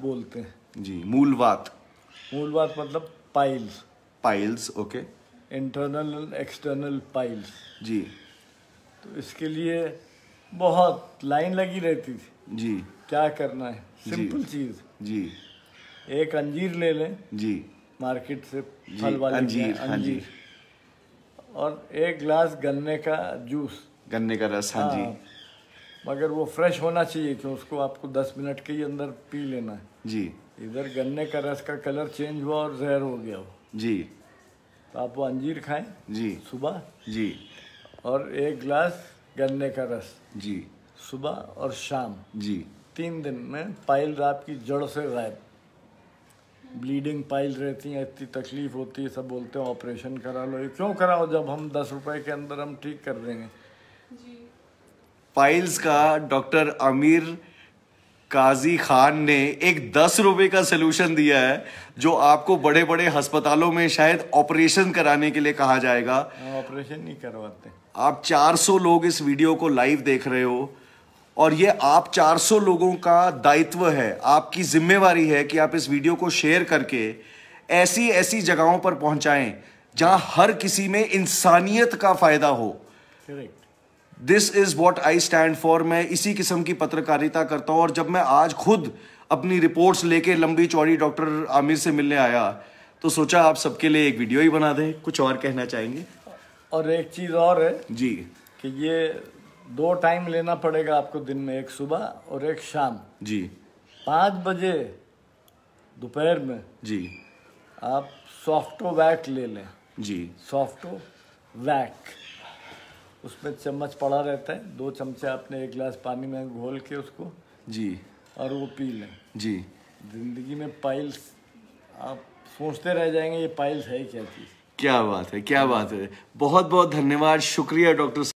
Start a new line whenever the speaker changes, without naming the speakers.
बोलते हैं जी मूलवात मूलवात मतलब piles piles okay internal and external piles जी तो इसके लिए बहुत लाइन लगी रहती थी जी क्या करना है सिंपल चीज जी एक अंजीर ले लें जी मार्केट से फल वाले अंजीर हाँ अंजीर और एक ग्लास गन्ने का जूस गन्ने
का रस हाँ जी हाँ।
मगर वो फ्रेश होना चाहिए क्यों उसको आपको दस मिनट के ही अंदर पी लेना है जी इधर गन्ने का रस का कलर चेंज हुआ और जहर हो गया वो जी तो आप वो अंजीर खाएं जी सुबह जी और एक गिलास गन्ने का रस जी सुबह और शाम जी तीन दिन में पाइल आपकी जड़ से गायब ब्लीडिंग पाइल रहती है इतनी तकलीफ होती है सब बोलते हैं ऑपरेशन करा लो ये क्यों कराओ जब हम दस रुपए के अंदर हम ठीक कर देंगे
पाइल्स का डॉक्टर अमीर काजी खान ने एक दस रुपए का सोल्यूशन दिया है जो आपको बड़े बड़े अस्पतालों में शायद ऑपरेशन कराने के लिए कहा जाएगा
ऑपरेशन नहीं करवाते
आप 400 लोग इस वीडियो को लाइव देख रहे हो और ये आप 400 लोगों का दायित्व है आपकी जिम्मेवारी है कि आप इस वीडियो को शेयर करके ऐसी ऐसी जगहों पर पहुंचाएं जहां हर किसी में इंसानियत का फायदा हो correct this is what I stand for मैं इसी किस्म की पत्रकारिता करता हूँ और जब मैं आज खुद अपनी रिपोर्ट्स लेके लंबी चौड़ी डॉक्टर आमिर से मिलने आया तो सोचा आप सबके लिए एक वीडियो ही बना दें कुछ और कहना चाहेंगे
और एक चीज़ और है जी कि ये दो टाइम लेना पड़ेगा आपको दिन में एक सुबह और एक शाम जी पाँच बजे दोपहर में जी आप सॉफ्टो वैक ले लें जी सॉफ्टो वैक उसमें चम्मच पड़ा रहता है दो चमचे आपने एक गिलास पानी में घोल के उसको जी और वो पी लें जी जिंदगी में पाइल्स आप सोचते रह जाएंगे ये पाइल्स है क्या चीज़
क्या बात है क्या बात है बहुत बहुत धन्यवाद शुक्रिया डॉक्टर